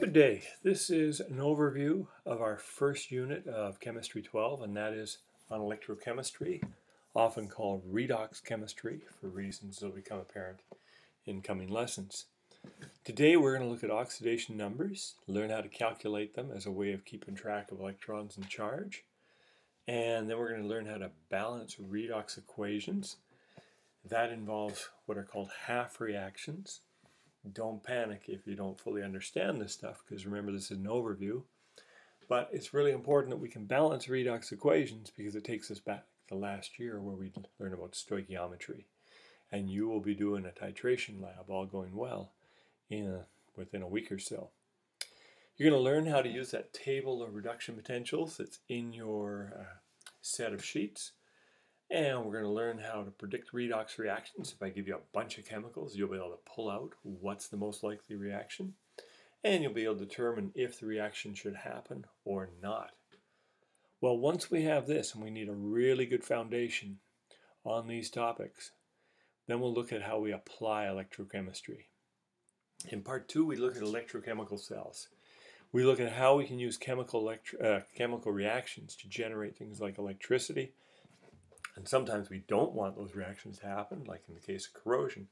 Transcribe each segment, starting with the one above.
Good day. This is an overview of our first unit of Chemistry 12, and that is on electrochemistry, often called redox chemistry for reasons that will become apparent in coming lessons. Today we're going to look at oxidation numbers, learn how to calculate them as a way of keeping track of electrons and charge, and then we're going to learn how to balance redox equations. That involves what are called half reactions, don't panic if you don't fully understand this stuff, because remember, this is an overview. But it's really important that we can balance redox equations because it takes us back to last year where we learned about stoichiometry. And you will be doing a titration lab, all going well, in a, within a week or so. You're going to learn how to use that table of reduction potentials that's in your uh, set of sheets. And we're going to learn how to predict redox reactions. If I give you a bunch of chemicals, you'll be able to pull out what's the most likely reaction. And you'll be able to determine if the reaction should happen or not. Well, once we have this, and we need a really good foundation on these topics, then we'll look at how we apply electrochemistry. In part two, we look at electrochemical cells. We look at how we can use chemical, uh, chemical reactions to generate things like electricity, and sometimes we don't want those reactions to happen, like in the case of corrosion.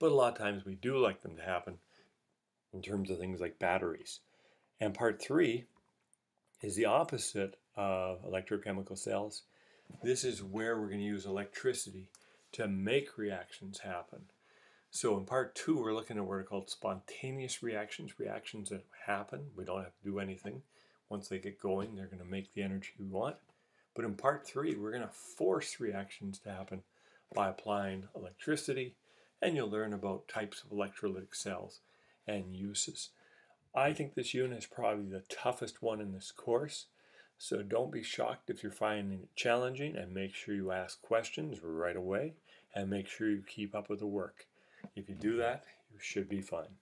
But a lot of times we do like them to happen in terms of things like batteries. And part three is the opposite of electrochemical cells. This is where we're going to use electricity to make reactions happen. So in part two, we're looking at what are called spontaneous reactions, reactions that happen. We don't have to do anything. Once they get going, they're going to make the energy we want. But in part three, we're going to force reactions to happen by applying electricity, and you'll learn about types of electrolytic cells and uses. I think this unit is probably the toughest one in this course, so don't be shocked if you're finding it challenging and make sure you ask questions right away and make sure you keep up with the work. If you do that, you should be fine.